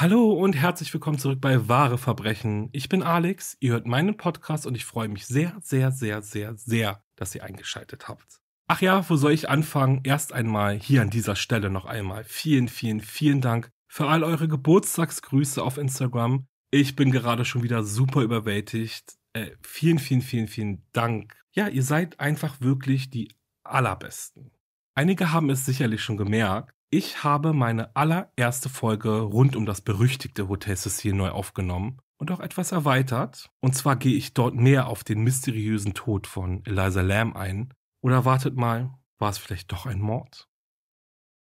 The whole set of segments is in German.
Hallo und herzlich willkommen zurück bei Wahre Verbrechen. Ich bin Alex, ihr hört meinen Podcast und ich freue mich sehr, sehr, sehr, sehr, sehr, dass ihr eingeschaltet habt. Ach ja, wo soll ich anfangen? Erst einmal hier an dieser Stelle noch einmal vielen, vielen, vielen Dank für all eure Geburtstagsgrüße auf Instagram. Ich bin gerade schon wieder super überwältigt. Äh, vielen, vielen, vielen, vielen Dank. Ja, ihr seid einfach wirklich die allerbesten. Einige haben es sicherlich schon gemerkt, ich habe meine allererste Folge rund um das berüchtigte Hotel Cecil neu aufgenommen und auch etwas erweitert. Und zwar gehe ich dort näher auf den mysteriösen Tod von Eliza Lamb ein. Oder wartet mal, war es vielleicht doch ein Mord?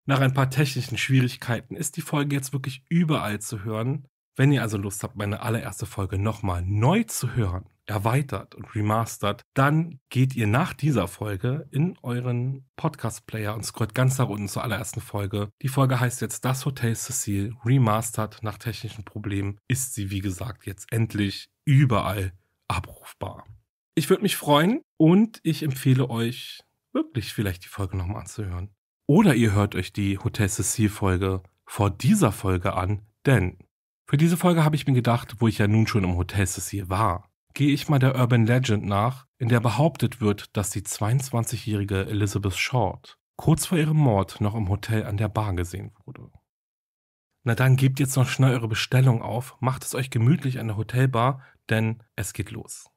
Nach ein paar technischen Schwierigkeiten ist die Folge jetzt wirklich überall zu hören. Wenn ihr also Lust habt, meine allererste Folge nochmal neu zu hören, erweitert und remastert, dann geht ihr nach dieser Folge in euren Podcast-Player und scrollt ganz nach unten zur allerersten Folge. Die Folge heißt jetzt Das Hotel Cecil Remastered. Nach technischen Problemen ist sie, wie gesagt, jetzt endlich überall abrufbar. Ich würde mich freuen und ich empfehle euch wirklich vielleicht die Folge nochmal anzuhören. Oder ihr hört euch die Hotel Cecil Folge vor dieser Folge an, denn für diese Folge habe ich mir gedacht, wo ich ja nun schon im Hotel Cecil war, gehe ich mal der Urban Legend nach, in der behauptet wird, dass die 22-jährige Elizabeth Short kurz vor ihrem Mord noch im Hotel an der Bar gesehen wurde. Na dann gebt jetzt noch schnell eure Bestellung auf, macht es euch gemütlich an der Hotelbar, denn es geht los.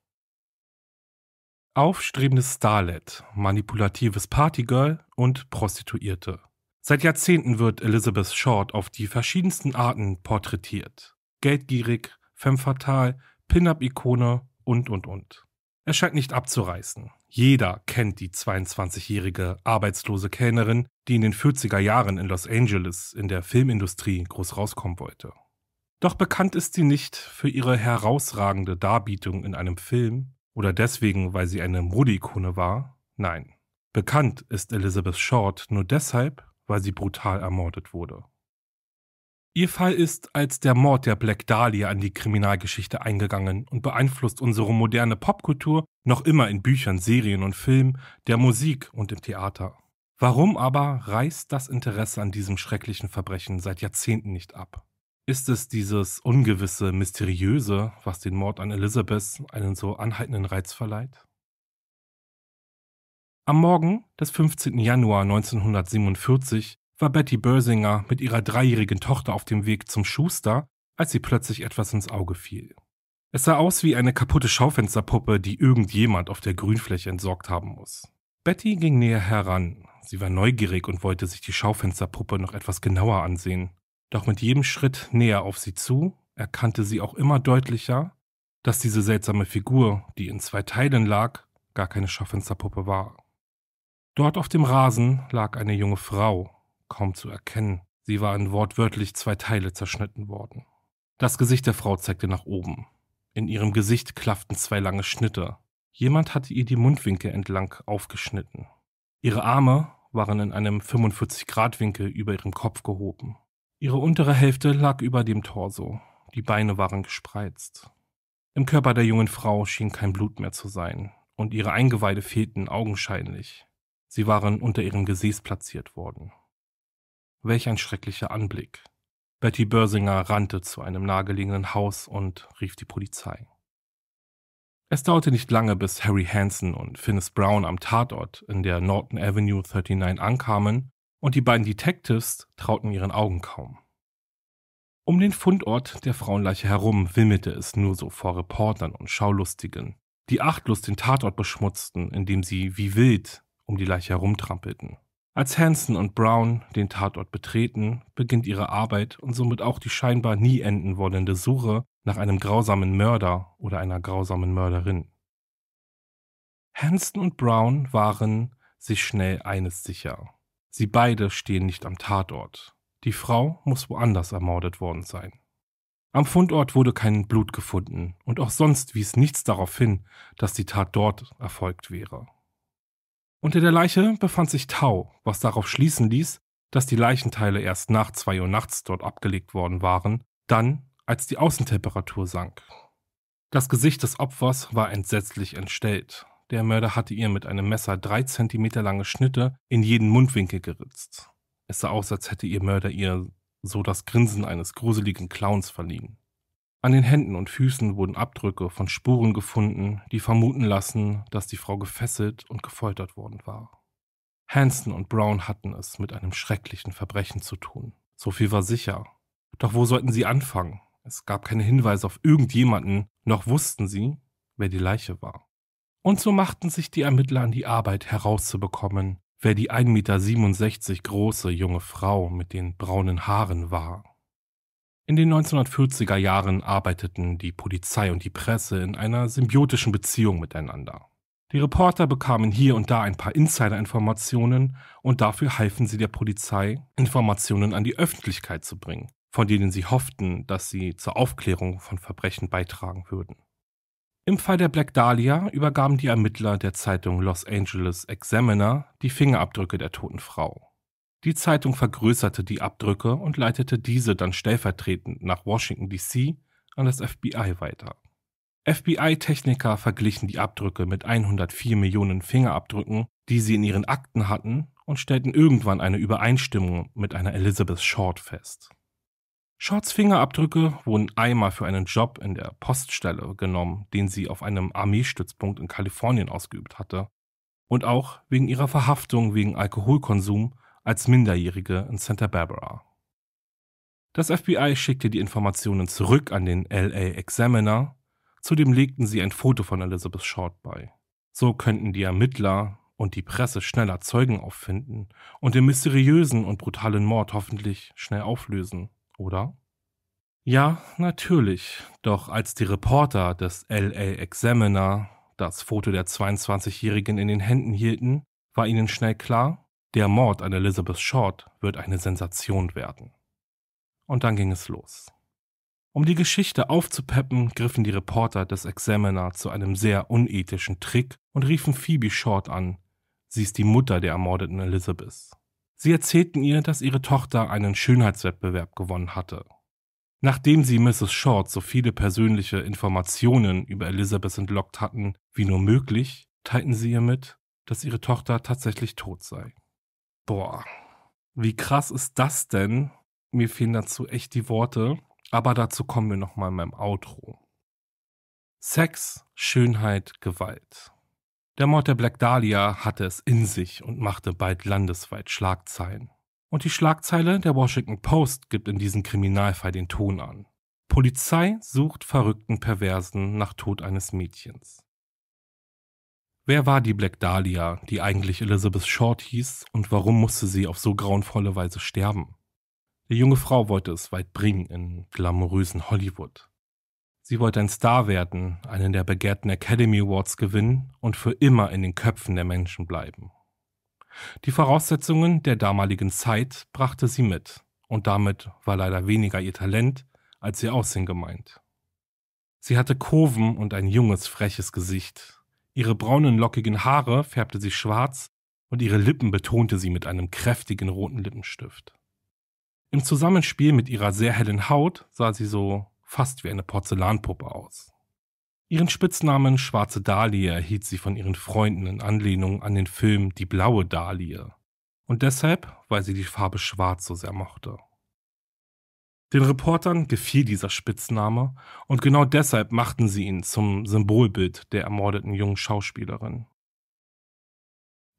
Aufstrebendes Starlet, manipulatives Partygirl und Prostituierte. Seit Jahrzehnten wird Elizabeth Short auf die verschiedensten Arten porträtiert. Geldgierig, femme fatale, Pin-Up-Ikone und, und, und. Es scheint nicht abzureißen. Jeder kennt die 22-jährige arbeitslose Kellnerin, die in den 40er Jahren in Los Angeles in der Filmindustrie groß rauskommen wollte. Doch bekannt ist sie nicht für ihre herausragende Darbietung in einem Film oder deswegen, weil sie eine Modeikone war. Nein. Bekannt ist Elizabeth Short nur deshalb, weil sie brutal ermordet wurde. Ihr Fall ist als der Mord der Black Dahlia an die Kriminalgeschichte eingegangen und beeinflusst unsere moderne Popkultur noch immer in Büchern, Serien und Filmen, der Musik und im Theater. Warum aber reißt das Interesse an diesem schrecklichen Verbrechen seit Jahrzehnten nicht ab? Ist es dieses ungewisse, mysteriöse, was den Mord an Elizabeth einen so anhaltenden Reiz verleiht? Am Morgen des 15. Januar 1947 war Betty Börsinger mit ihrer dreijährigen Tochter auf dem Weg zum Schuster, als sie plötzlich etwas ins Auge fiel. Es sah aus wie eine kaputte Schaufensterpuppe, die irgendjemand auf der Grünfläche entsorgt haben muss. Betty ging näher heran. Sie war neugierig und wollte sich die Schaufensterpuppe noch etwas genauer ansehen. Doch mit jedem Schritt näher auf sie zu, erkannte sie auch immer deutlicher, dass diese seltsame Figur, die in zwei Teilen lag, gar keine Schaufensterpuppe war. Dort auf dem Rasen lag eine junge Frau, kaum zu erkennen. Sie waren wortwörtlich zwei Teile zerschnitten worden. Das Gesicht der Frau zeigte nach oben. In ihrem Gesicht klafften zwei lange Schnitte. Jemand hatte ihr die Mundwinkel entlang aufgeschnitten. Ihre Arme waren in einem 45-Grad-Winkel über ihrem Kopf gehoben. Ihre untere Hälfte lag über dem Torso. Die Beine waren gespreizt. Im Körper der jungen Frau schien kein Blut mehr zu sein, und ihre Eingeweide fehlten augenscheinlich. Sie waren unter ihrem Gesäß platziert worden. Welch ein schrecklicher Anblick. Betty Börsinger rannte zu einem nahegelegenen Haus und rief die Polizei. Es dauerte nicht lange, bis Harry Hansen und Finnis Brown am Tatort in der Norton Avenue 39 ankamen und die beiden Detectives trauten ihren Augen kaum. Um den Fundort der Frauenleiche herum wimmelte es nur so vor Reportern und Schaulustigen, die achtlos den Tatort beschmutzten, indem sie wie wild um die Leiche herumtrampelten. Als Hansen und Brown den Tatort betreten, beginnt ihre Arbeit und somit auch die scheinbar nie enden wollende Suche nach einem grausamen Mörder oder einer grausamen Mörderin. Hansen und Brown waren sich schnell eines sicher. Sie beide stehen nicht am Tatort. Die Frau muss woanders ermordet worden sein. Am Fundort wurde kein Blut gefunden und auch sonst wies nichts darauf hin, dass die Tat dort erfolgt wäre. Unter der Leiche befand sich Tau, was darauf schließen ließ, dass die Leichenteile erst nach 2 Uhr nachts dort abgelegt worden waren, dann als die Außentemperatur sank. Das Gesicht des Opfers war entsetzlich entstellt. Der Mörder hatte ihr mit einem Messer drei Zentimeter lange Schnitte in jeden Mundwinkel geritzt. Es sah aus, als hätte ihr Mörder ihr so das Grinsen eines gruseligen Clowns verliehen. An den Händen und Füßen wurden Abdrücke von Spuren gefunden, die vermuten lassen, dass die Frau gefesselt und gefoltert worden war. Hanson und Brown hatten es mit einem schrecklichen Verbrechen zu tun. So viel war sicher. Doch wo sollten sie anfangen? Es gab keine Hinweise auf irgendjemanden, noch wussten sie, wer die Leiche war. Und so machten sich die Ermittler an die Arbeit herauszubekommen, wer die 1,67 Meter große junge Frau mit den braunen Haaren war. In den 1940er Jahren arbeiteten die Polizei und die Presse in einer symbiotischen Beziehung miteinander. Die Reporter bekamen hier und da ein paar Insiderinformationen und dafür halfen sie der Polizei, Informationen an die Öffentlichkeit zu bringen, von denen sie hofften, dass sie zur Aufklärung von Verbrechen beitragen würden. Im Fall der Black Dahlia übergaben die Ermittler der Zeitung Los Angeles Examiner die Fingerabdrücke der toten Frau. Die Zeitung vergrößerte die Abdrücke und leitete diese dann stellvertretend nach Washington, D.C. an das FBI weiter. FBI-Techniker verglichen die Abdrücke mit 104 Millionen Fingerabdrücken, die sie in ihren Akten hatten, und stellten irgendwann eine Übereinstimmung mit einer Elizabeth Short fest. Shorts Fingerabdrücke wurden einmal für einen Job in der Poststelle genommen, den sie auf einem Armeestützpunkt in Kalifornien ausgeübt hatte, und auch wegen ihrer Verhaftung wegen Alkoholkonsum als Minderjährige in Santa Barbara. Das FBI schickte die Informationen zurück an den LA Examiner, zudem legten sie ein Foto von Elizabeth Short bei. So könnten die Ermittler und die Presse schneller Zeugen auffinden und den mysteriösen und brutalen Mord hoffentlich schnell auflösen, oder? Ja, natürlich, doch als die Reporter des LA Examiner das Foto der 22-Jährigen in den Händen hielten, war ihnen schnell klar, der Mord an Elizabeth Short wird eine Sensation werden. Und dann ging es los. Um die Geschichte aufzupeppen, griffen die Reporter des Examiner zu einem sehr unethischen Trick und riefen Phoebe Short an. Sie ist die Mutter der ermordeten Elizabeth. Sie erzählten ihr, dass ihre Tochter einen Schönheitswettbewerb gewonnen hatte. Nachdem sie Mrs. Short so viele persönliche Informationen über Elizabeth entlockt hatten, wie nur möglich, teilten sie ihr mit, dass ihre Tochter tatsächlich tot sei. Boah, wie krass ist das denn? Mir fehlen dazu echt die Worte, aber dazu kommen wir nochmal in meinem Outro. Sex, Schönheit, Gewalt. Der Mord der Black Dahlia hatte es in sich und machte bald landesweit Schlagzeilen. Und die Schlagzeile der Washington Post gibt in diesem Kriminalfall den Ton an. Polizei sucht verrückten Perversen nach Tod eines Mädchens. Wer war die Black Dahlia, die eigentlich Elizabeth Short hieß, und warum musste sie auf so grauenvolle Weise sterben? Die junge Frau wollte es weit bringen in glamourösen Hollywood. Sie wollte ein Star werden, einen der begehrten Academy Awards gewinnen und für immer in den Köpfen der Menschen bleiben. Die Voraussetzungen der damaligen Zeit brachte sie mit, und damit war leider weniger ihr Talent als ihr Aussehen gemeint. Sie hatte Kurven und ein junges, freches Gesicht, Ihre braunen, lockigen Haare färbte sie schwarz und ihre Lippen betonte sie mit einem kräftigen roten Lippenstift. Im Zusammenspiel mit ihrer sehr hellen Haut sah sie so fast wie eine Porzellanpuppe aus. Ihren Spitznamen Schwarze Dahlie erhielt sie von ihren Freunden in Anlehnung an den Film Die blaue Dahlie und deshalb, weil sie die Farbe schwarz so sehr mochte. Den Reportern gefiel dieser Spitzname und genau deshalb machten sie ihn zum Symbolbild der ermordeten jungen Schauspielerin.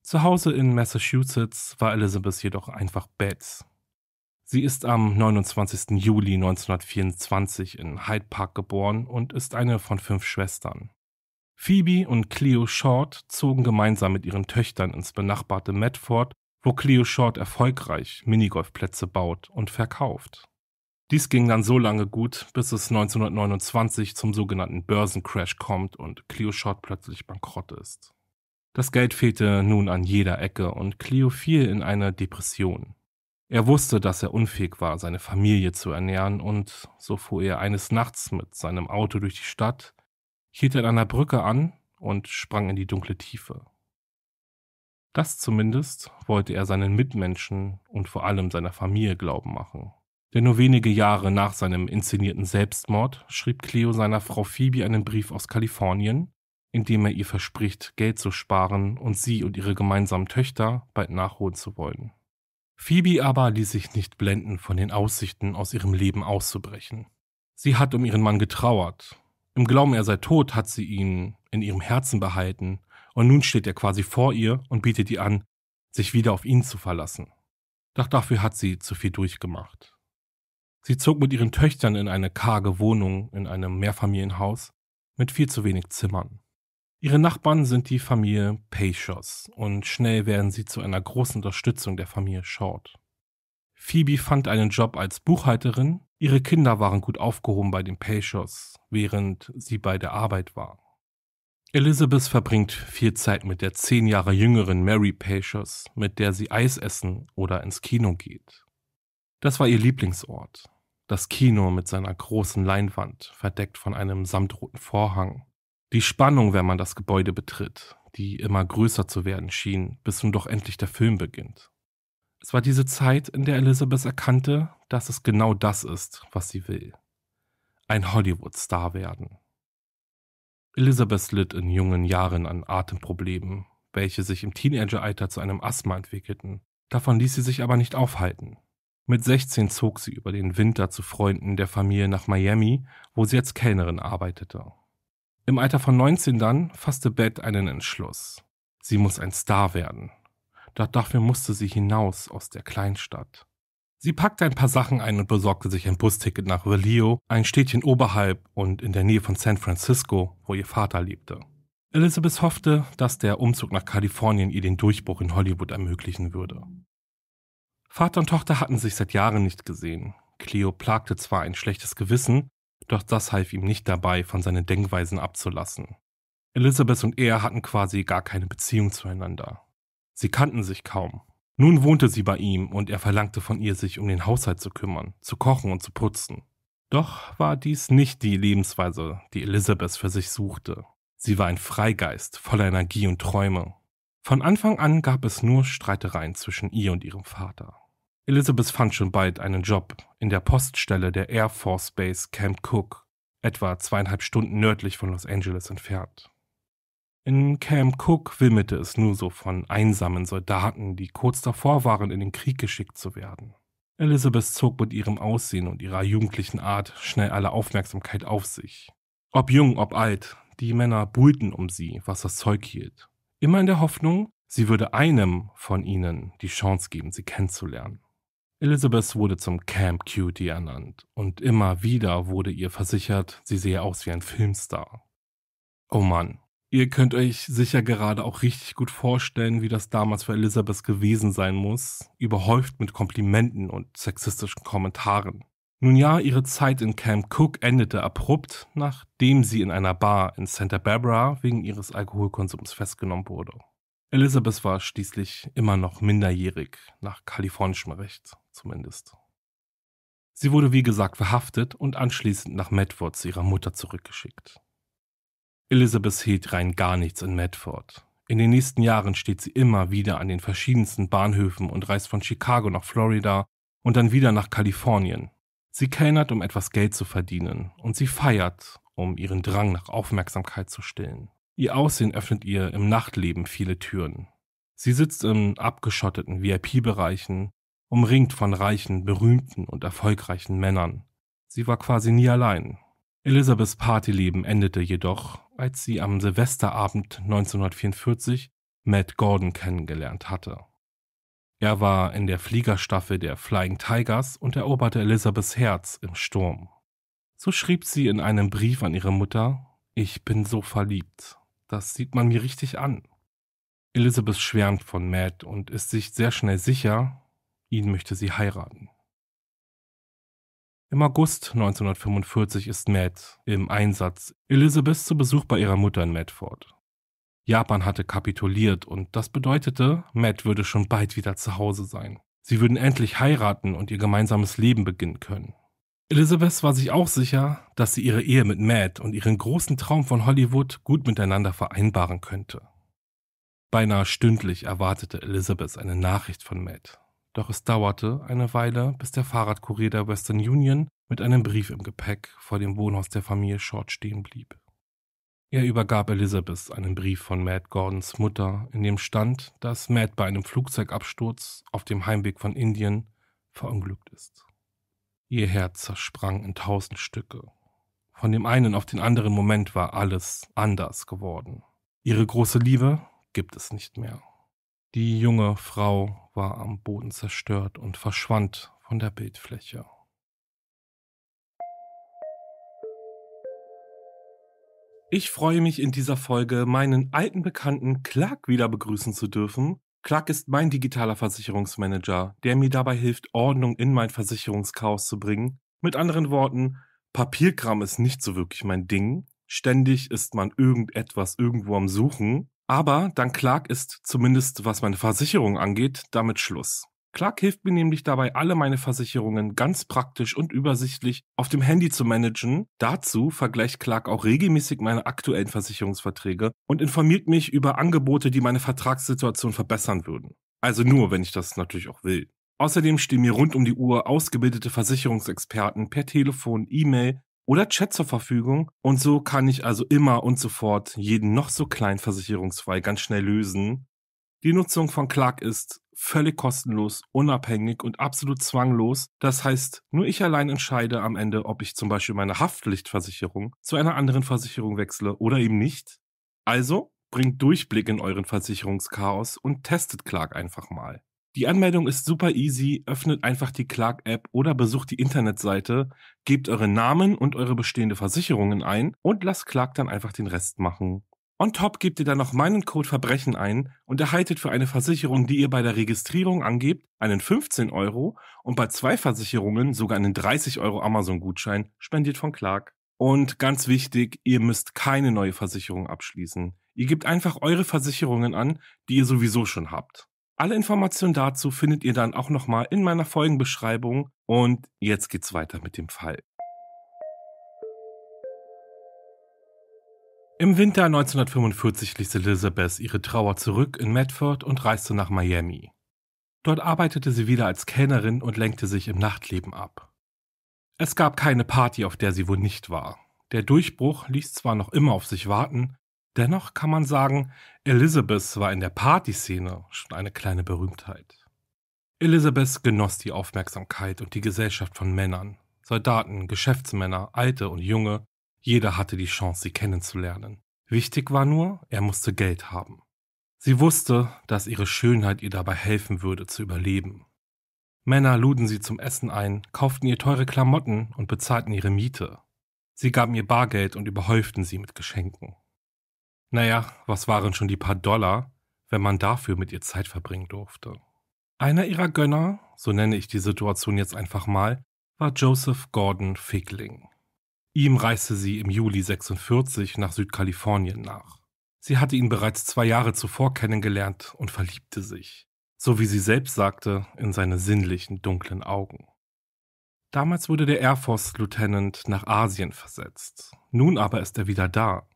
Zu Hause in Massachusetts war Elizabeth jedoch einfach Betts. Sie ist am 29. Juli 1924 in Hyde Park geboren und ist eine von fünf Schwestern. Phoebe und Cleo Short zogen gemeinsam mit ihren Töchtern ins benachbarte Medford, wo Cleo Short erfolgreich Minigolfplätze baut und verkauft. Dies ging dann so lange gut, bis es 1929 zum sogenannten Börsencrash kommt und Clio Short plötzlich bankrott ist. Das Geld fehlte nun an jeder Ecke und Clio fiel in eine Depression. Er wusste, dass er unfähig war, seine Familie zu ernähren, und so fuhr er eines Nachts mit seinem Auto durch die Stadt, hielt an einer Brücke an und sprang in die dunkle Tiefe. Das zumindest wollte er seinen Mitmenschen und vor allem seiner Familie glauben machen. Denn nur wenige Jahre nach seinem inszenierten Selbstmord schrieb Cleo seiner Frau Phoebe einen Brief aus Kalifornien, in dem er ihr verspricht, Geld zu sparen und sie und ihre gemeinsamen Töchter bald nachholen zu wollen. Phoebe aber ließ sich nicht blenden, von den Aussichten aus ihrem Leben auszubrechen. Sie hat um ihren Mann getrauert. Im Glauben, er sei tot, hat sie ihn in ihrem Herzen behalten, und nun steht er quasi vor ihr und bietet ihr an, sich wieder auf ihn zu verlassen. Doch dafür hat sie zu viel durchgemacht. Sie zog mit ihren Töchtern in eine karge Wohnung in einem Mehrfamilienhaus mit viel zu wenig Zimmern. Ihre Nachbarn sind die Familie Peixos und schnell werden sie zu einer großen Unterstützung der Familie Short. Phoebe fand einen Job als Buchhalterin, ihre Kinder waren gut aufgehoben bei den Peixos, während sie bei der Arbeit war. Elizabeth verbringt viel Zeit mit der zehn Jahre jüngeren Mary Peixos, mit der sie Eis essen oder ins Kino geht. Das war ihr Lieblingsort. Das Kino mit seiner großen Leinwand, verdeckt von einem samtroten Vorhang. Die Spannung, wenn man das Gebäude betritt, die immer größer zu werden schien, bis nun doch endlich der Film beginnt. Es war diese Zeit, in der Elizabeth erkannte, dass es genau das ist, was sie will. Ein Hollywood-Star werden. Elizabeth litt in jungen Jahren an Atemproblemen, welche sich im Teenageralter zu einem Asthma entwickelten. Davon ließ sie sich aber nicht aufhalten. Mit 16 zog sie über den Winter zu Freunden der Familie nach Miami, wo sie als Kellnerin arbeitete. Im Alter von 19 dann fasste Beth einen Entschluss. Sie muss ein Star werden. Doch dafür musste sie hinaus aus der Kleinstadt. Sie packte ein paar Sachen ein und besorgte sich ein Busticket nach Vallejo, ein Städtchen oberhalb und in der Nähe von San Francisco, wo ihr Vater lebte. Elizabeth hoffte, dass der Umzug nach Kalifornien ihr den Durchbruch in Hollywood ermöglichen würde. Vater und Tochter hatten sich seit Jahren nicht gesehen. Cleo plagte zwar ein schlechtes Gewissen, doch das half ihm nicht dabei, von seinen Denkweisen abzulassen. Elizabeth und er hatten quasi gar keine Beziehung zueinander. Sie kannten sich kaum. Nun wohnte sie bei ihm und er verlangte von ihr, sich um den Haushalt zu kümmern, zu kochen und zu putzen. Doch war dies nicht die Lebensweise, die Elizabeth für sich suchte. Sie war ein Freigeist voller Energie und Träume. Von Anfang an gab es nur Streitereien zwischen ihr und ihrem Vater. Elizabeth fand schon bald einen Job in der Poststelle der Air Force Base Camp Cook, etwa zweieinhalb Stunden nördlich von Los Angeles entfernt. In Camp Cook wimmelte es nur so von einsamen Soldaten, die kurz davor waren, in den Krieg geschickt zu werden. Elizabeth zog mit ihrem Aussehen und ihrer jugendlichen Art schnell alle Aufmerksamkeit auf sich. Ob jung, ob alt, die Männer buhlten um sie, was das Zeug hielt. Immer in der Hoffnung, sie würde einem von ihnen die Chance geben, sie kennenzulernen. Elizabeth wurde zum Camp Cutie ernannt und immer wieder wurde ihr versichert, sie sehe aus wie ein Filmstar. Oh Mann, ihr könnt euch sicher gerade auch richtig gut vorstellen, wie das damals für Elizabeth gewesen sein muss, überhäuft mit Komplimenten und sexistischen Kommentaren. Nun ja, ihre Zeit in Camp Cook endete abrupt, nachdem sie in einer Bar in Santa Barbara wegen ihres Alkoholkonsums festgenommen wurde. Elizabeth war schließlich immer noch minderjährig nach kalifornischem Recht zumindest. Sie wurde wie gesagt verhaftet und anschließend nach Medford zu ihrer Mutter zurückgeschickt. Elizabeth hielt rein gar nichts in Medford. In den nächsten Jahren steht sie immer wieder an den verschiedensten Bahnhöfen und reist von Chicago nach Florida und dann wieder nach Kalifornien. Sie kellnert, um etwas Geld zu verdienen, und sie feiert, um ihren Drang nach Aufmerksamkeit zu stillen. Ihr Aussehen öffnet ihr im Nachtleben viele Türen. Sie sitzt in abgeschotteten VIP-Bereichen, umringt von reichen, berühmten und erfolgreichen Männern. Sie war quasi nie allein. Elisabeths Partyleben endete jedoch, als sie am Silvesterabend 1944 Matt Gordon kennengelernt hatte. Er war in der Fliegerstaffel der Flying Tigers und eroberte Elisabeths Herz im Sturm. So schrieb sie in einem Brief an ihre Mutter, ich bin so verliebt, das sieht man mir richtig an. Elisabeth schwärmt von Matt und ist sich sehr schnell sicher, ihn möchte sie heiraten. Im August 1945 ist Matt im Einsatz Elizabeth zu Besuch bei ihrer Mutter in Medford. Japan hatte kapituliert und das bedeutete, Matt würde schon bald wieder zu Hause sein. Sie würden endlich heiraten und ihr gemeinsames Leben beginnen können. Elizabeth war sich auch sicher, dass sie ihre Ehe mit Matt und ihren großen Traum von Hollywood gut miteinander vereinbaren könnte. Beinahe stündlich erwartete Elizabeth eine Nachricht von Matt. Doch es dauerte eine Weile, bis der Fahrradkurier der Western Union mit einem Brief im Gepäck vor dem Wohnhaus der Familie Short stehen blieb. Er übergab Elizabeth einen Brief von Matt Gordons Mutter, in dem stand, dass Matt bei einem Flugzeugabsturz auf dem Heimweg von Indien verunglückt ist. Ihr Herz zersprang in tausend Stücke. Von dem einen auf den anderen Moment war alles anders geworden. Ihre große Liebe gibt es nicht mehr. Die junge Frau war am Boden zerstört und verschwand von der Bildfläche. Ich freue mich in dieser Folge, meinen alten Bekannten Clark wieder begrüßen zu dürfen. Clark ist mein digitaler Versicherungsmanager, der mir dabei hilft, Ordnung in mein Versicherungschaos zu bringen. Mit anderen Worten, Papierkram ist nicht so wirklich mein Ding. Ständig ist man irgendetwas irgendwo am Suchen. Aber dank Clark ist, zumindest was meine Versicherung angeht, damit Schluss. Clark hilft mir nämlich dabei, alle meine Versicherungen ganz praktisch und übersichtlich auf dem Handy zu managen. Dazu vergleicht Clark auch regelmäßig meine aktuellen Versicherungsverträge und informiert mich über Angebote, die meine Vertragssituation verbessern würden. Also nur, wenn ich das natürlich auch will. Außerdem stehen mir rund um die Uhr ausgebildete Versicherungsexperten per Telefon, E-Mail oder Chat zur Verfügung. Und so kann ich also immer und sofort jeden noch so kleinen Versicherungsfall ganz schnell lösen. Die Nutzung von Clark ist völlig kostenlos, unabhängig und absolut zwanglos. Das heißt, nur ich allein entscheide am Ende, ob ich zum Beispiel meine Haftpflichtversicherung zu einer anderen Versicherung wechsle oder eben nicht. Also bringt Durchblick in euren Versicherungschaos und testet Clark einfach mal. Die Anmeldung ist super easy. Öffnet einfach die Clark-App oder besucht die Internetseite, gebt euren Namen und eure bestehende Versicherungen ein und lasst Clark dann einfach den Rest machen. On top gebt ihr dann noch meinen Code Verbrechen ein und erhaltet für eine Versicherung, die ihr bei der Registrierung angebt, einen 15 Euro und bei zwei Versicherungen sogar einen 30 Euro Amazon-Gutschein, spendiert von Clark. Und ganz wichtig, ihr müsst keine neue Versicherung abschließen. Ihr gebt einfach eure Versicherungen an, die ihr sowieso schon habt. Alle Informationen dazu findet ihr dann auch nochmal in meiner Folgenbeschreibung. Und jetzt geht's weiter mit dem Fall. Im Winter 1945 ließ Elizabeth ihre Trauer zurück in Medford und reiste nach Miami. Dort arbeitete sie wieder als Kellnerin und lenkte sich im Nachtleben ab. Es gab keine Party, auf der sie wohl nicht war. Der Durchbruch ließ zwar noch immer auf sich warten, Dennoch kann man sagen, Elizabeth war in der Partyszene schon eine kleine Berühmtheit. Elizabeth genoss die Aufmerksamkeit und die Gesellschaft von Männern. Soldaten, Geschäftsmänner, Alte und Junge, jeder hatte die Chance, sie kennenzulernen. Wichtig war nur, er musste Geld haben. Sie wusste, dass ihre Schönheit ihr dabei helfen würde, zu überleben. Männer luden sie zum Essen ein, kauften ihr teure Klamotten und bezahlten ihre Miete. Sie gaben ihr Bargeld und überhäuften sie mit Geschenken. Naja, was waren schon die paar Dollar, wenn man dafür mit ihr Zeit verbringen durfte. Einer ihrer Gönner, so nenne ich die Situation jetzt einfach mal, war Joseph Gordon Fickling. Ihm reiste sie im Juli 46 nach Südkalifornien nach. Sie hatte ihn bereits zwei Jahre zuvor kennengelernt und verliebte sich, so wie sie selbst sagte, in seine sinnlichen, dunklen Augen. Damals wurde der Air Force Lieutenant nach Asien versetzt. Nun aber ist er wieder da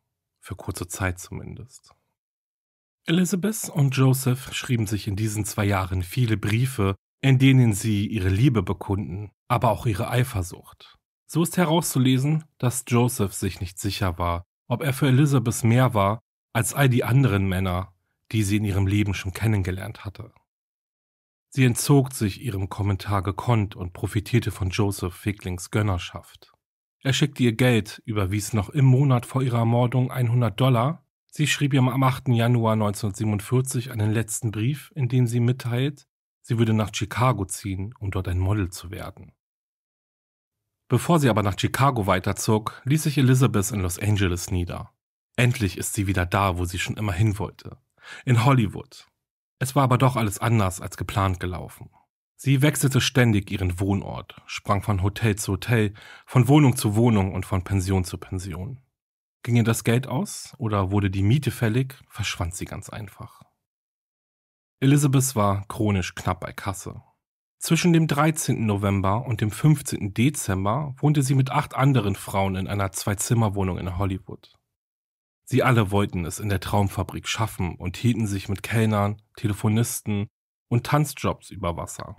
für kurze Zeit zumindest. Elizabeth und Joseph schrieben sich in diesen zwei Jahren viele Briefe, in denen sie ihre Liebe bekunden, aber auch ihre Eifersucht. So ist herauszulesen, dass Joseph sich nicht sicher war, ob er für Elizabeth mehr war als all die anderen Männer, die sie in ihrem Leben schon kennengelernt hatte. Sie entzog sich ihrem Kommentar gekonnt und profitierte von Joseph Ficklings Gönnerschaft. Er schickte ihr Geld, überwies noch im Monat vor ihrer Ermordung 100 Dollar. Sie schrieb ihm am 8. Januar 1947 einen letzten Brief, in dem sie mitteilt, sie würde nach Chicago ziehen, um dort ein Model zu werden. Bevor sie aber nach Chicago weiterzog, ließ sich Elizabeth in Los Angeles nieder. Endlich ist sie wieder da, wo sie schon immer hin wollte. In Hollywood. Es war aber doch alles anders als geplant gelaufen. Sie wechselte ständig ihren Wohnort, sprang von Hotel zu Hotel, von Wohnung zu Wohnung und von Pension zu Pension. Ging ihr das Geld aus oder wurde die Miete fällig, verschwand sie ganz einfach. Elizabeth war chronisch knapp bei Kasse. Zwischen dem 13. November und dem 15. Dezember wohnte sie mit acht anderen Frauen in einer Zwei-Zimmer-Wohnung in Hollywood. Sie alle wollten es in der Traumfabrik schaffen und hielten sich mit Kellnern, Telefonisten, und Tanzjobs über Wasser.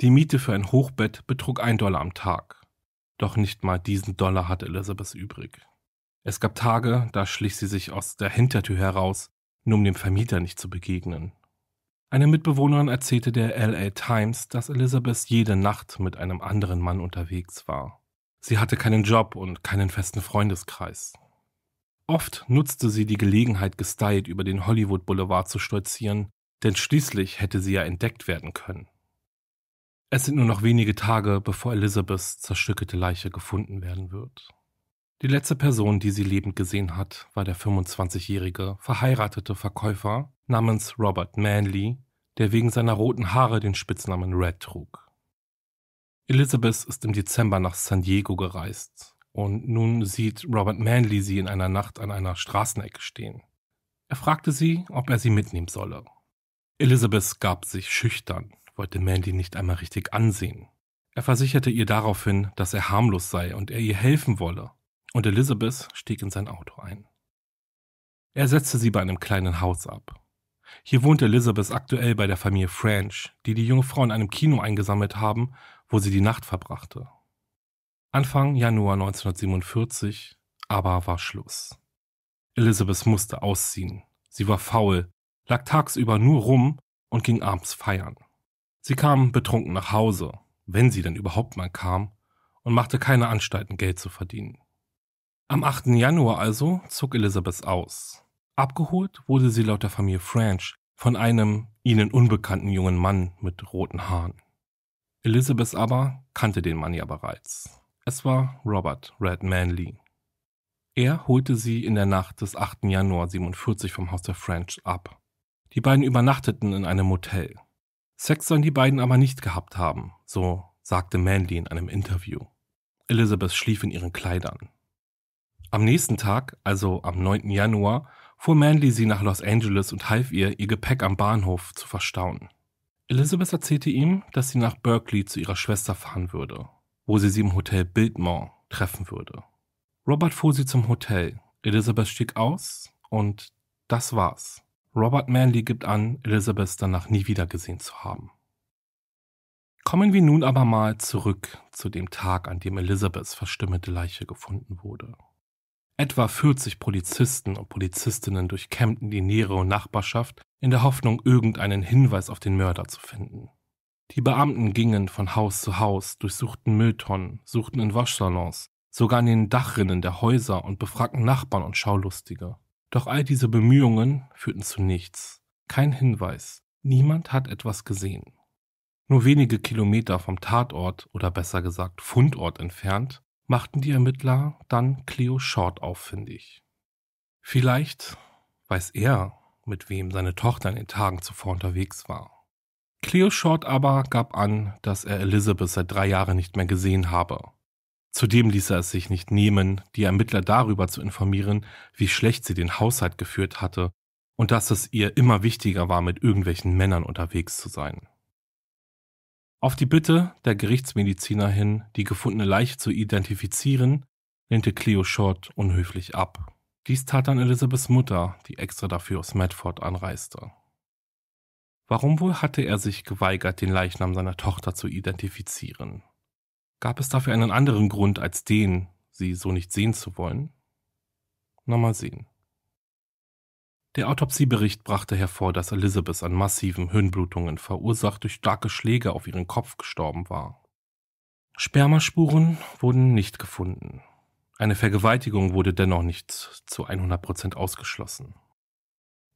Die Miete für ein Hochbett betrug ein Dollar am Tag. Doch nicht mal diesen Dollar hatte Elizabeth übrig. Es gab Tage, da schlich sie sich aus der Hintertür heraus, nur um dem Vermieter nicht zu begegnen. Eine Mitbewohnerin erzählte der LA Times, dass Elizabeth jede Nacht mit einem anderen Mann unterwegs war. Sie hatte keinen Job und keinen festen Freundeskreis. Oft nutzte sie die Gelegenheit, gestylt über den Hollywood Boulevard zu stolzieren denn schließlich hätte sie ja entdeckt werden können. Es sind nur noch wenige Tage, bevor Elizabeths zerstückelte Leiche gefunden werden wird. Die letzte Person, die sie lebend gesehen hat, war der 25-jährige, verheiratete Verkäufer namens Robert Manley, der wegen seiner roten Haare den Spitznamen Red trug. Elizabeth ist im Dezember nach San Diego gereist und nun sieht Robert Manley sie in einer Nacht an einer Straßenecke stehen. Er fragte sie, ob er sie mitnehmen solle. Elizabeth gab sich schüchtern, wollte Mandy nicht einmal richtig ansehen. Er versicherte ihr daraufhin, dass er harmlos sei und er ihr helfen wolle, und Elizabeth stieg in sein Auto ein. Er setzte sie bei einem kleinen Haus ab. Hier wohnt Elizabeth aktuell bei der Familie French, die die junge Frau in einem Kino eingesammelt haben, wo sie die Nacht verbrachte. Anfang Januar 1947 aber war Schluss. Elizabeth musste ausziehen. Sie war faul, lag tagsüber nur rum und ging abends feiern. Sie kam betrunken nach Hause, wenn sie denn überhaupt mal kam, und machte keine Anstalten, Geld zu verdienen. Am 8. Januar also zog Elizabeth aus. Abgeholt wurde sie laut der Familie French von einem ihnen unbekannten jungen Mann mit roten Haaren. Elizabeth aber kannte den Mann ja bereits. Es war Robert Red Manley. Er holte sie in der Nacht des 8. Januar 1947 vom Haus der French ab. Die beiden übernachteten in einem Motel. Sex sollen die beiden aber nicht gehabt haben, so sagte Mandy in einem Interview. Elizabeth schlief in ihren Kleidern. Am nächsten Tag, also am 9. Januar, fuhr Mandy sie nach Los Angeles und half ihr, ihr Gepäck am Bahnhof zu verstauen. Elizabeth erzählte ihm, dass sie nach Berkeley zu ihrer Schwester fahren würde, wo sie sie im Hotel Biltmore treffen würde. Robert fuhr sie zum Hotel, Elizabeth stieg aus und das war's. Robert Manley gibt an, Elizabeth danach nie wieder gesehen zu haben. Kommen wir nun aber mal zurück zu dem Tag, an dem Elizabeths verstümmelte Leiche gefunden wurde. Etwa 40 Polizisten und Polizistinnen durchkämmten die nähere und Nachbarschaft in der Hoffnung, irgendeinen Hinweis auf den Mörder zu finden. Die Beamten gingen von Haus zu Haus, durchsuchten Mülltonnen, suchten in Waschsalons, sogar in den Dachrinnen der Häuser und befragten Nachbarn und Schaulustige. Doch all diese Bemühungen führten zu nichts. Kein Hinweis. Niemand hat etwas gesehen. Nur wenige Kilometer vom Tatort oder besser gesagt Fundort entfernt machten die Ermittler dann Cleo Short auffindig. Vielleicht weiß er, mit wem seine Tochter in den Tagen zuvor unterwegs war. Cleo Short aber gab an, dass er Elizabeth seit drei Jahren nicht mehr gesehen habe Zudem ließ er es sich nicht nehmen, die Ermittler darüber zu informieren, wie schlecht sie den Haushalt geführt hatte und dass es ihr immer wichtiger war, mit irgendwelchen Männern unterwegs zu sein. Auf die Bitte der Gerichtsmediziner hin, die gefundene Leiche zu identifizieren, lehnte Cleo Short unhöflich ab. Dies tat dann Elizabeths Mutter, die extra dafür aus Medford anreiste. Warum wohl hatte er sich geweigert, den Leichnam seiner Tochter zu identifizieren? Gab es dafür einen anderen Grund als den, sie so nicht sehen zu wollen? Na mal sehen. Der Autopsiebericht brachte hervor, dass Elizabeth an massiven Hirnblutungen verursacht durch starke Schläge auf ihren Kopf gestorben war. Spermaspuren wurden nicht gefunden. Eine Vergewaltigung wurde dennoch nicht zu 100 ausgeschlossen.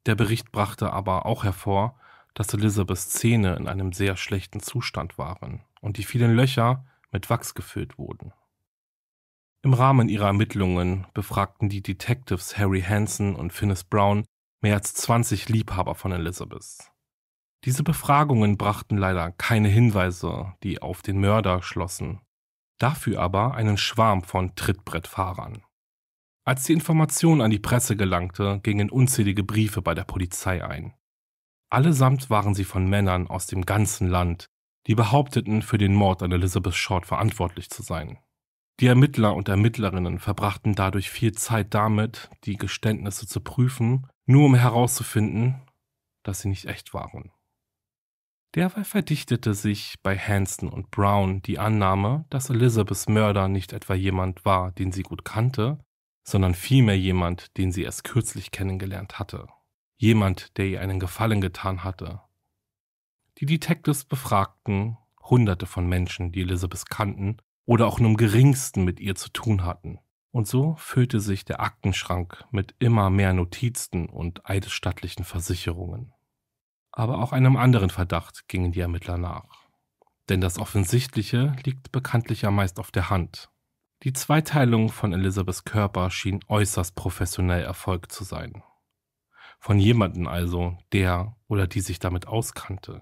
Der Bericht brachte aber auch hervor, dass Elizabeths Zähne in einem sehr schlechten Zustand waren und die vielen Löcher, mit Wachs gefüllt wurden. Im Rahmen ihrer Ermittlungen befragten die Detectives Harry Hansen und Finnis Brown mehr als 20 Liebhaber von Elizabeth. Diese Befragungen brachten leider keine Hinweise, die auf den Mörder schlossen, dafür aber einen Schwarm von Trittbrettfahrern. Als die Information an die Presse gelangte, gingen unzählige Briefe bei der Polizei ein. Allesamt waren sie von Männern aus dem ganzen Land, die behaupteten, für den Mord an Elizabeth Short verantwortlich zu sein. Die Ermittler und Ermittlerinnen verbrachten dadurch viel Zeit damit, die Geständnisse zu prüfen, nur um herauszufinden, dass sie nicht echt waren. Derweil verdichtete sich bei Hanson und Brown die Annahme, dass Elizabeths Mörder nicht etwa jemand war, den sie gut kannte, sondern vielmehr jemand, den sie erst kürzlich kennengelernt hatte. Jemand, der ihr einen Gefallen getan hatte die Detectives befragten Hunderte von Menschen, die Elizabeth kannten oder auch nur im geringsten mit ihr zu tun hatten. Und so füllte sich der Aktenschrank mit immer mehr Notizen und eidesstattlichen Versicherungen. Aber auch einem anderen Verdacht gingen die Ermittler nach. Denn das Offensichtliche liegt bekanntlich ja meist auf der Hand. Die Zweiteilung von Elizabeths Körper schien äußerst professionell erfolgt zu sein. Von jemandem also, der oder die sich damit auskannte.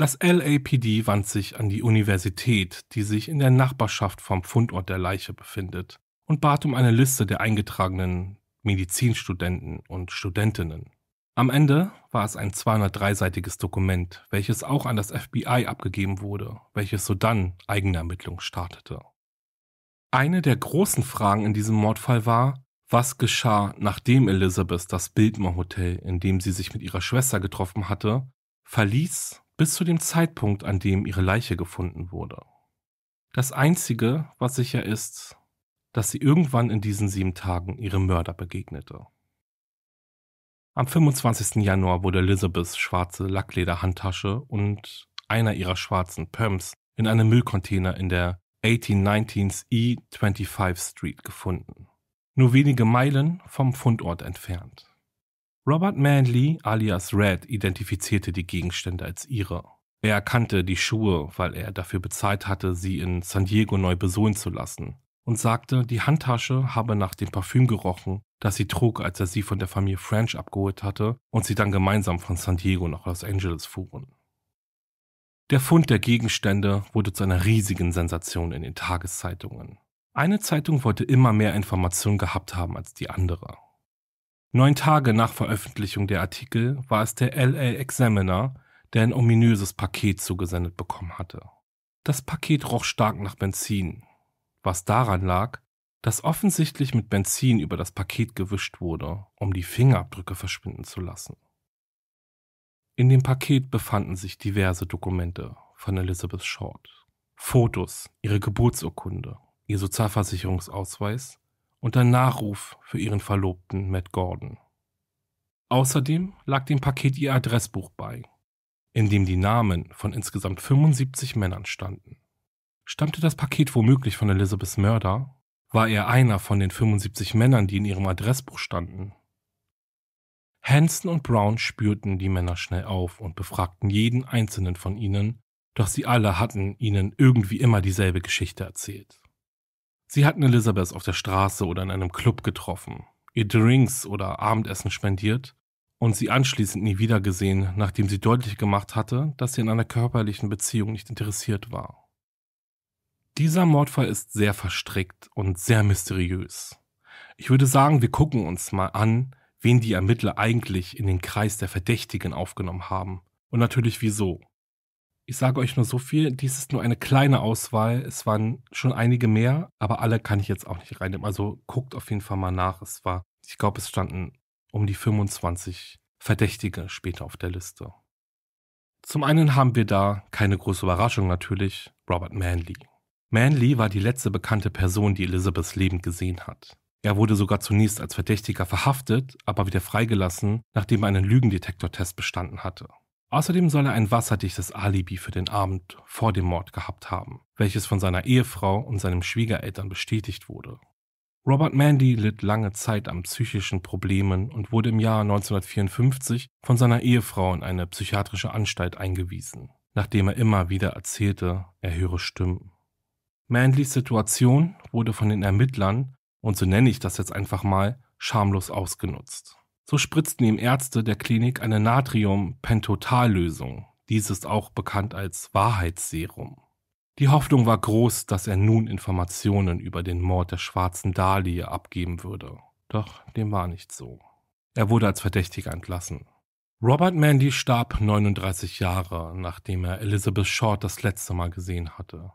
Das LAPD wandte sich an die Universität, die sich in der Nachbarschaft vom Fundort der Leiche befindet, und bat um eine Liste der eingetragenen Medizinstudenten und Studentinnen. Am Ende war es ein 203-seitiges Dokument, welches auch an das FBI abgegeben wurde, welches sodann eigene Ermittlungen startete. Eine der großen Fragen in diesem Mordfall war, was geschah, nachdem Elizabeth das Bildmer Hotel, in dem sie sich mit ihrer Schwester getroffen hatte, verließ bis zu dem Zeitpunkt, an dem ihre Leiche gefunden wurde. Das Einzige, was sicher ist, dass sie irgendwann in diesen sieben Tagen ihrem Mörder begegnete. Am 25. Januar wurde Elizabeths schwarze Lacklederhandtasche und einer ihrer schwarzen Pumps in einem Müllcontainer in der 1819s E 25 Street gefunden, nur wenige Meilen vom Fundort entfernt. Robert Manley alias Red identifizierte die Gegenstände als ihre. Er erkannte die Schuhe, weil er dafür bezahlt hatte, sie in San Diego neu besohlen zu lassen, und sagte, die Handtasche habe nach dem Parfüm gerochen, das sie trug, als er sie von der Familie French abgeholt hatte und sie dann gemeinsam von San Diego nach Los Angeles fuhren. Der Fund der Gegenstände wurde zu einer riesigen Sensation in den Tageszeitungen. Eine Zeitung wollte immer mehr Informationen gehabt haben als die andere Neun Tage nach Veröffentlichung der Artikel war es der LA Examiner, der ein ominöses Paket zugesendet bekommen hatte. Das Paket roch stark nach Benzin, was daran lag, dass offensichtlich mit Benzin über das Paket gewischt wurde, um die Fingerabdrücke verschwinden zu lassen. In dem Paket befanden sich diverse Dokumente von Elizabeth Short. Fotos, ihre Geburtsurkunde, ihr Sozialversicherungsausweis und ein Nachruf für ihren Verlobten Matt Gordon. Außerdem lag dem Paket ihr Adressbuch bei, in dem die Namen von insgesamt 75 Männern standen. Stammte das Paket womöglich von Elizabeths Mörder? War er einer von den 75 Männern, die in ihrem Adressbuch standen? Hanson und Brown spürten die Männer schnell auf und befragten jeden einzelnen von ihnen, doch sie alle hatten ihnen irgendwie immer dieselbe Geschichte erzählt. Sie hatten Elisabeth auf der Straße oder in einem Club getroffen, ihr Drinks oder Abendessen spendiert und sie anschließend nie wiedergesehen, nachdem sie deutlich gemacht hatte, dass sie in einer körperlichen Beziehung nicht interessiert war. Dieser Mordfall ist sehr verstrickt und sehr mysteriös. Ich würde sagen, wir gucken uns mal an, wen die Ermittler eigentlich in den Kreis der Verdächtigen aufgenommen haben und natürlich wieso. Ich sage euch nur so viel, dies ist nur eine kleine Auswahl. Es waren schon einige mehr, aber alle kann ich jetzt auch nicht reinnehmen. Also guckt auf jeden Fall mal nach. Es war, ich glaube, es standen um die 25 Verdächtige später auf der Liste. Zum einen haben wir da, keine große Überraschung natürlich, Robert Manley. Manley war die letzte bekannte Person, die Elizabeth lebend gesehen hat. Er wurde sogar zunächst als Verdächtiger verhaftet, aber wieder freigelassen, nachdem er einen Lügendetektortest bestanden hatte. Außerdem soll er ein wasserdichtes Alibi für den Abend vor dem Mord gehabt haben, welches von seiner Ehefrau und seinen Schwiegereltern bestätigt wurde. Robert Mandy litt lange Zeit an psychischen Problemen und wurde im Jahr 1954 von seiner Ehefrau in eine psychiatrische Anstalt eingewiesen, nachdem er immer wieder erzählte, er höre Stimmen. Mandys Situation wurde von den Ermittlern, und so nenne ich das jetzt einfach mal, schamlos ausgenutzt. So spritzten ihm Ärzte der Klinik eine natrium pentotallösung lösung Dies ist auch bekannt als Wahrheitsserum. Die Hoffnung war groß, dass er nun Informationen über den Mord der schwarzen Dahlie abgeben würde. Doch dem war nicht so. Er wurde als Verdächtiger entlassen. Robert Mandy starb 39 Jahre, nachdem er Elizabeth Short das letzte Mal gesehen hatte.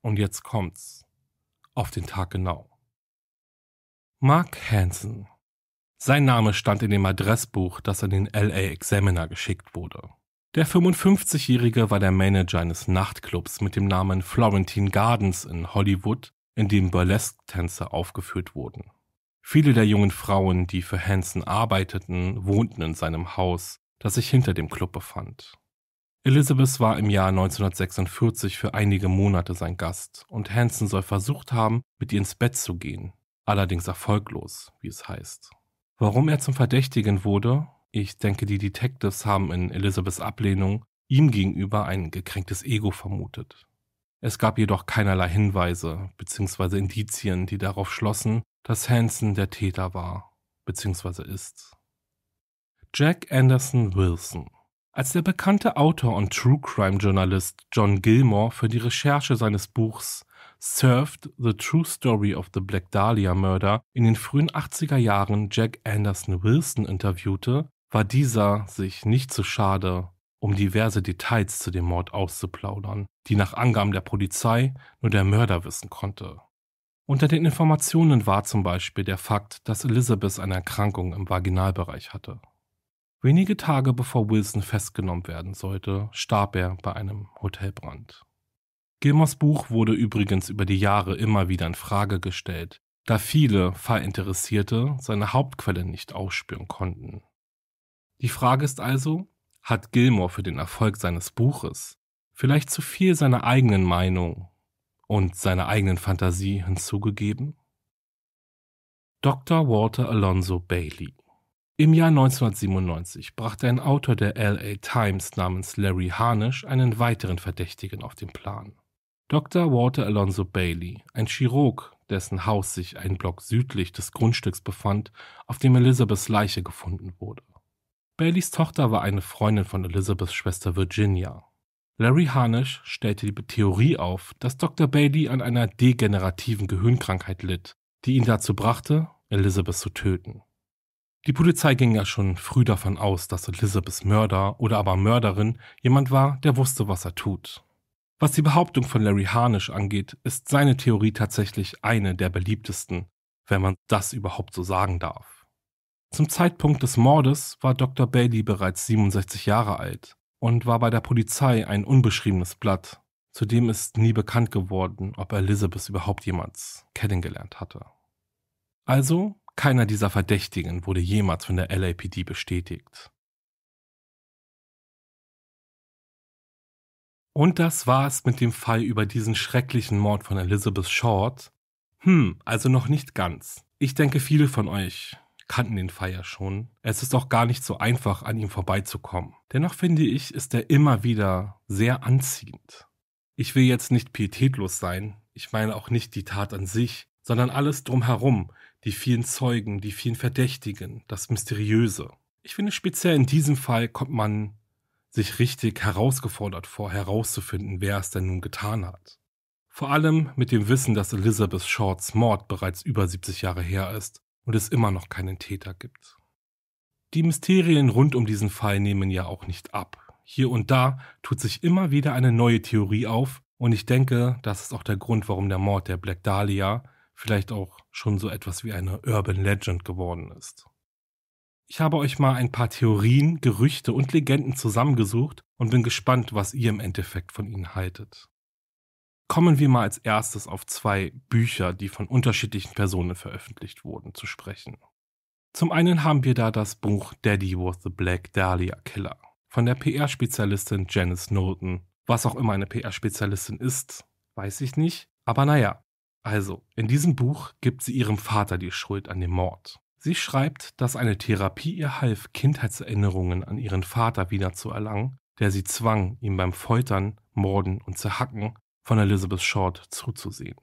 Und jetzt kommt's. Auf den Tag genau. Mark Hansen sein Name stand in dem Adressbuch, das an den LA Examiner geschickt wurde. Der 55-Jährige war der Manager eines Nachtclubs mit dem Namen Florentine Gardens in Hollywood, in dem Burlesque-Tänze aufgeführt wurden. Viele der jungen Frauen, die für Hanson arbeiteten, wohnten in seinem Haus, das sich hinter dem Club befand. Elizabeth war im Jahr 1946 für einige Monate sein Gast und Hanson soll versucht haben, mit ihr ins Bett zu gehen, allerdings erfolglos, wie es heißt. Warum er zum Verdächtigen wurde? Ich denke, die Detectives haben in Elizabeths Ablehnung ihm gegenüber ein gekränktes Ego vermutet. Es gab jedoch keinerlei Hinweise bzw. Indizien, die darauf schlossen, dass Hanson der Täter war bzw. ist. Jack Anderson Wilson als der bekannte Autor und True Crime Journalist John Gilmore für die Recherche seines Buchs Served the True Story of the Black Dahlia Murder in den frühen 80er Jahren Jack Anderson Wilson interviewte, war dieser sich nicht zu schade, um diverse Details zu dem Mord auszuplaudern, die nach Angaben der Polizei nur der Mörder wissen konnte. Unter den Informationen war zum Beispiel der Fakt, dass Elizabeth eine Erkrankung im Vaginalbereich hatte. Wenige Tage bevor Wilson festgenommen werden sollte, starb er bei einem Hotelbrand. Gilmors Buch wurde übrigens über die Jahre immer wieder in Frage gestellt, da viele Fahrinteressierte seine Hauptquelle nicht ausspüren konnten. Die Frage ist also, hat Gilmore für den Erfolg seines Buches vielleicht zu viel seiner eigenen Meinung und seiner eigenen Fantasie hinzugegeben? Dr. Walter Alonso Bailey im Jahr 1997 brachte ein Autor der LA Times namens Larry Harnish einen weiteren Verdächtigen auf den Plan. Dr. Walter Alonso Bailey, ein Chirurg, dessen Haus sich einen Block südlich des Grundstücks befand, auf dem Elizabeths Leiche gefunden wurde. Baileys Tochter war eine Freundin von Elizabeths Schwester Virginia. Larry Harnish stellte die Theorie auf, dass Dr. Bailey an einer degenerativen Gehirnkrankheit litt, die ihn dazu brachte, Elizabeth zu töten. Die Polizei ging ja schon früh davon aus, dass Elizabeths Mörder oder aber Mörderin jemand war, der wusste, was er tut. Was die Behauptung von Larry Harnisch angeht, ist seine Theorie tatsächlich eine der beliebtesten, wenn man das überhaupt so sagen darf. Zum Zeitpunkt des Mordes war Dr. Bailey bereits 67 Jahre alt und war bei der Polizei ein unbeschriebenes Blatt. Zudem ist nie bekannt geworden, ob Elizabeth überhaupt jemals kennengelernt hatte. Also, keiner dieser Verdächtigen wurde jemals von der LAPD bestätigt. Und das war's mit dem Fall über diesen schrecklichen Mord von Elizabeth Short. Hm, also noch nicht ganz. Ich denke, viele von euch kannten den Fall ja schon. Es ist auch gar nicht so einfach, an ihm vorbeizukommen. Dennoch finde ich, ist er immer wieder sehr anziehend. Ich will jetzt nicht pietätlos sein, ich meine auch nicht die Tat an sich, sondern alles drumherum, die vielen Zeugen, die vielen Verdächtigen, das Mysteriöse. Ich finde speziell in diesem Fall kommt man sich richtig herausgefordert vor, herauszufinden, wer es denn nun getan hat. Vor allem mit dem Wissen, dass Elizabeth Shorts Mord bereits über 70 Jahre her ist und es immer noch keinen Täter gibt. Die Mysterien rund um diesen Fall nehmen ja auch nicht ab. Hier und da tut sich immer wieder eine neue Theorie auf und ich denke, das ist auch der Grund, warum der Mord der Black Dahlia vielleicht auch schon so etwas wie eine Urban Legend geworden ist. Ich habe euch mal ein paar Theorien, Gerüchte und Legenden zusammengesucht und bin gespannt, was ihr im Endeffekt von ihnen haltet. Kommen wir mal als erstes auf zwei Bücher, die von unterschiedlichen Personen veröffentlicht wurden, zu sprechen. Zum einen haben wir da das Buch Daddy was the Black Dahlia Killer von der PR-Spezialistin Janice Norton. Was auch immer eine PR-Spezialistin ist, weiß ich nicht, aber naja. Also, in diesem Buch gibt sie ihrem Vater die Schuld an dem Mord. Sie schreibt, dass eine Therapie ihr half, Kindheitserinnerungen an ihren Vater wiederzuerlangen, der sie zwang, ihm beim Foltern, Morden und Zerhacken von Elizabeth Short zuzusehen.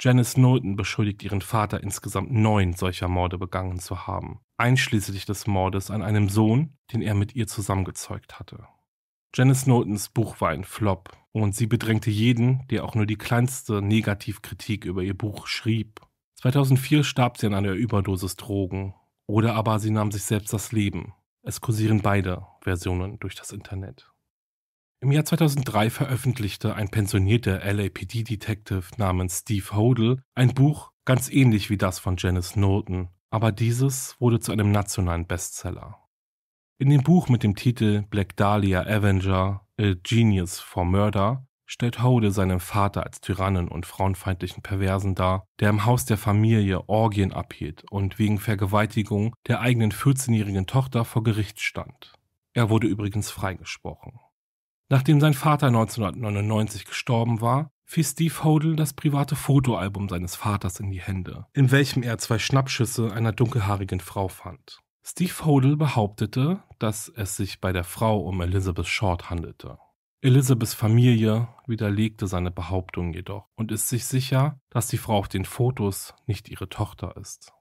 Janice Knowlton beschuldigt ihren Vater, insgesamt neun solcher Morde begangen zu haben, einschließlich des Mordes an einem Sohn, den er mit ihr zusammengezeugt hatte. Janice Knowltons Buch war ein Flop und sie bedrängte jeden, der auch nur die kleinste Negativkritik über ihr Buch schrieb. 2004 starb sie an einer Überdosis Drogen oder aber sie nahm sich selbst das Leben. Es kursieren beide Versionen durch das Internet. Im Jahr 2003 veröffentlichte ein pensionierter LAPD-Detective namens Steve Hodel ein Buch ganz ähnlich wie das von Janice Norton, aber dieses wurde zu einem nationalen Bestseller. In dem Buch mit dem Titel Black Dahlia Avenger, A Genius for Murder stellt Hode seinen Vater als Tyrannen und frauenfeindlichen Perversen dar, der im Haus der Familie Orgien abhielt und wegen Vergewaltigung der eigenen 14-jährigen Tochter vor Gericht stand. Er wurde übrigens freigesprochen. Nachdem sein Vater 1999 gestorben war, fiel Steve Hodel das private Fotoalbum seines Vaters in die Hände, in welchem er zwei Schnappschüsse einer dunkelhaarigen Frau fand. Steve Hodel behauptete, dass es sich bei der Frau um Elizabeth Short handelte. Elizabeths Familie widerlegte seine Behauptung jedoch und ist sich sicher, dass die Frau auf den Fotos nicht ihre Tochter ist.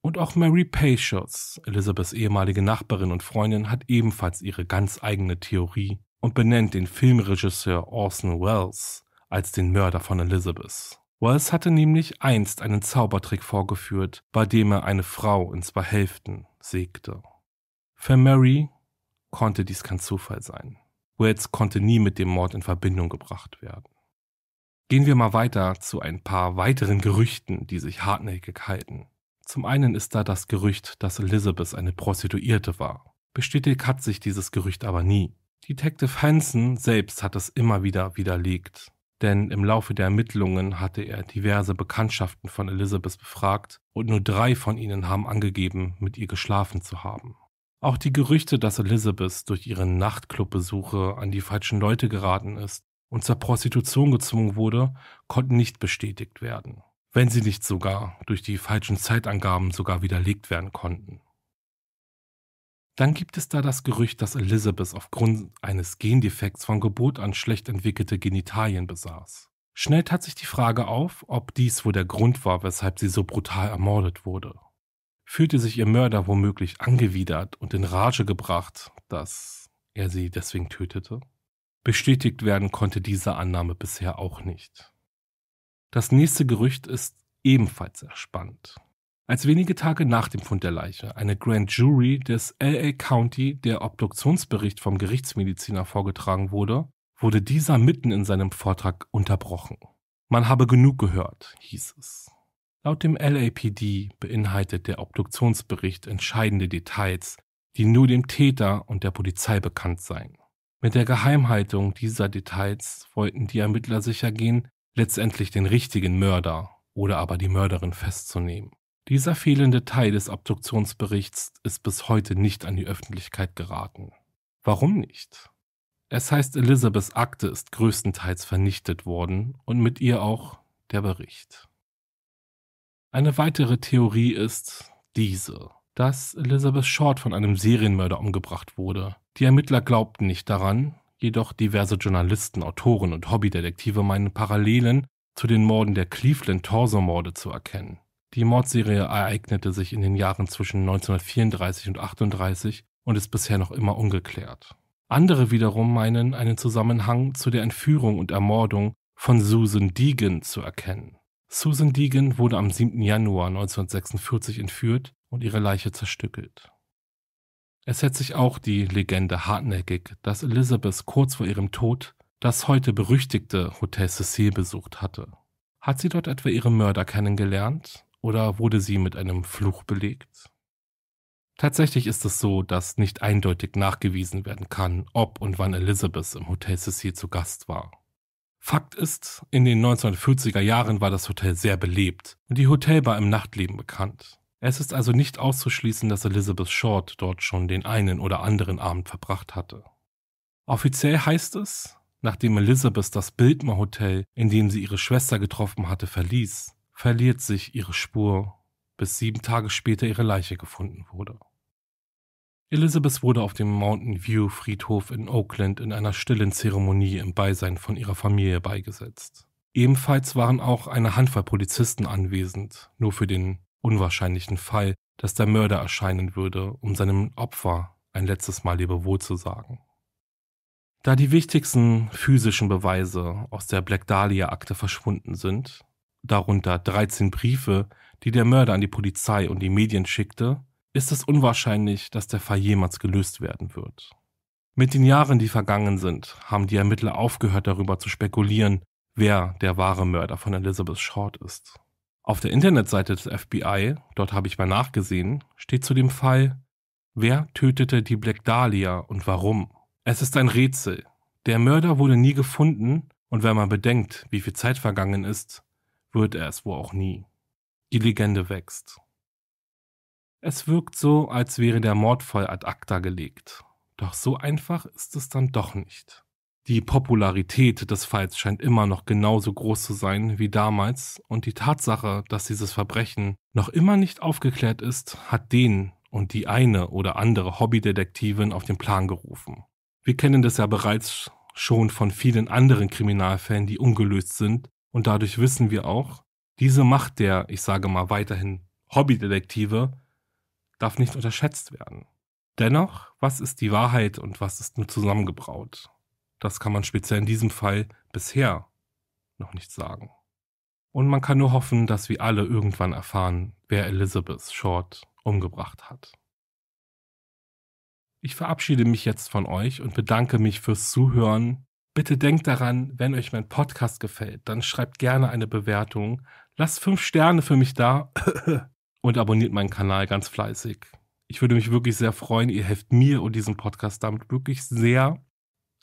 Und auch Mary Patience, Elizabeths ehemalige Nachbarin und Freundin, hat ebenfalls ihre ganz eigene Theorie und benennt den Filmregisseur Orson Welles als den Mörder von Elizabeth. Welles hatte nämlich einst einen Zaubertrick vorgeführt, bei dem er eine Frau in zwei Hälften sägte. Für Mary konnte dies kein Zufall sein. Wells konnte nie mit dem Mord in Verbindung gebracht werden. Gehen wir mal weiter zu ein paar weiteren Gerüchten, die sich hartnäckig halten. Zum einen ist da das Gerücht, dass Elizabeth eine Prostituierte war. Bestätigt hat sich dieses Gerücht aber nie. Detective Hansen selbst hat es immer wieder widerlegt, denn im Laufe der Ermittlungen hatte er diverse Bekanntschaften von Elizabeth befragt und nur drei von ihnen haben angegeben, mit ihr geschlafen zu haben. Auch die Gerüchte, dass Elizabeth durch ihre Nachtclubbesuche an die falschen Leute geraten ist und zur Prostitution gezwungen wurde, konnten nicht bestätigt werden, wenn sie nicht sogar durch die falschen Zeitangaben sogar widerlegt werden konnten. Dann gibt es da das Gerücht, dass Elizabeth aufgrund eines Gendefekts von Geburt an schlecht entwickelte Genitalien besaß. Schnell tat sich die Frage auf, ob dies wohl der Grund war, weshalb sie so brutal ermordet wurde fühlte sich ihr Mörder womöglich angewidert und in Rage gebracht, dass er sie deswegen tötete? Bestätigt werden konnte diese Annahme bisher auch nicht. Das nächste Gerücht ist ebenfalls erspannt. Als wenige Tage nach dem Fund der Leiche eine Grand Jury des LA County der Obduktionsbericht vom Gerichtsmediziner vorgetragen wurde, wurde dieser mitten in seinem Vortrag unterbrochen. Man habe genug gehört, hieß es. Laut dem LAPD beinhaltet der Obduktionsbericht entscheidende Details, die nur dem Täter und der Polizei bekannt seien. Mit der Geheimhaltung dieser Details wollten die Ermittler sichergehen, letztendlich den richtigen Mörder oder aber die Mörderin festzunehmen. Dieser fehlende Teil des Obduktionsberichts ist bis heute nicht an die Öffentlichkeit geraten. Warum nicht? Es heißt, Elizabeths Akte ist größtenteils vernichtet worden und mit ihr auch der Bericht. Eine weitere Theorie ist diese, dass Elizabeth Short von einem Serienmörder umgebracht wurde. Die Ermittler glaubten nicht daran, jedoch diverse Journalisten, Autoren und Hobbydetektive meinen Parallelen zu den Morden der Cleveland-Torso-Morde zu erkennen. Die Mordserie ereignete sich in den Jahren zwischen 1934 und 38 und ist bisher noch immer ungeklärt. Andere wiederum meinen einen Zusammenhang zu der Entführung und Ermordung von Susan Deegan zu erkennen. Susan Deegan wurde am 7. Januar 1946 entführt und ihre Leiche zerstückelt. Es setzt sich auch die Legende hartnäckig, dass Elizabeth kurz vor ihrem Tod das heute berüchtigte Hotel Cecil besucht hatte. Hat sie dort etwa ihren Mörder kennengelernt oder wurde sie mit einem Fluch belegt? Tatsächlich ist es so, dass nicht eindeutig nachgewiesen werden kann, ob und wann Elizabeth im Hotel Cecil zu Gast war. Fakt ist, in den 1940er Jahren war das Hotel sehr belebt und die Hotel war im Nachtleben bekannt. Es ist also nicht auszuschließen, dass Elizabeth Short dort schon den einen oder anderen Abend verbracht hatte. Offiziell heißt es, nachdem Elizabeth das Bildmer Hotel, in dem sie ihre Schwester getroffen hatte, verließ, verliert sich ihre Spur, bis sieben Tage später ihre Leiche gefunden wurde. Elizabeth wurde auf dem Mountain View Friedhof in Oakland in einer stillen Zeremonie im Beisein von ihrer Familie beigesetzt. Ebenfalls waren auch eine Handvoll Polizisten anwesend, nur für den unwahrscheinlichen Fall, dass der Mörder erscheinen würde, um seinem Opfer ein letztes Mal Lebewohl zu sagen. Da die wichtigsten physischen Beweise aus der Black Dahlia-Akte verschwunden sind, darunter 13 Briefe, die der Mörder an die Polizei und die Medien schickte, ist es unwahrscheinlich, dass der Fall jemals gelöst werden wird. Mit den Jahren, die vergangen sind, haben die Ermittler aufgehört darüber zu spekulieren, wer der wahre Mörder von Elizabeth Short ist. Auf der Internetseite des FBI, dort habe ich mal nachgesehen, steht zu dem Fall, wer tötete die Black Dahlia und warum? Es ist ein Rätsel. Der Mörder wurde nie gefunden und wenn man bedenkt, wie viel Zeit vergangen ist, wird er es wohl auch nie. Die Legende wächst. Es wirkt so, als wäre der Mordfall ad acta gelegt. Doch so einfach ist es dann doch nicht. Die Popularität des Falls scheint immer noch genauso groß zu sein wie damals und die Tatsache, dass dieses Verbrechen noch immer nicht aufgeklärt ist, hat den und die eine oder andere Hobbydetektivin auf den Plan gerufen. Wir kennen das ja bereits schon von vielen anderen Kriminalfällen, die ungelöst sind und dadurch wissen wir auch, diese Macht der, ich sage mal weiterhin, Hobbydetektive darf nicht unterschätzt werden. Dennoch, was ist die Wahrheit und was ist nur zusammengebraut? Das kann man speziell in diesem Fall bisher noch nicht sagen. Und man kann nur hoffen, dass wir alle irgendwann erfahren, wer Elizabeth Short umgebracht hat. Ich verabschiede mich jetzt von euch und bedanke mich fürs Zuhören. Bitte denkt daran, wenn euch mein Podcast gefällt, dann schreibt gerne eine Bewertung. Lasst fünf Sterne für mich da. und abonniert meinen Kanal ganz fleißig. Ich würde mich wirklich sehr freuen. Ihr helft mir und diesem Podcast damit wirklich sehr,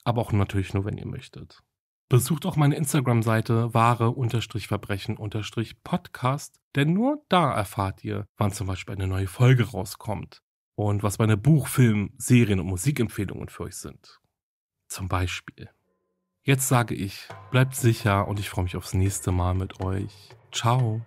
aber auch natürlich nur, wenn ihr möchtet. Besucht auch meine Instagram-Seite wahre-verbrechen-podcast, denn nur da erfahrt ihr, wann zum Beispiel eine neue Folge rauskommt und was meine Buch-, Film-, Serien- und Musikempfehlungen für euch sind. Zum Beispiel. Jetzt sage ich, bleibt sicher und ich freue mich aufs nächste Mal mit euch. Ciao.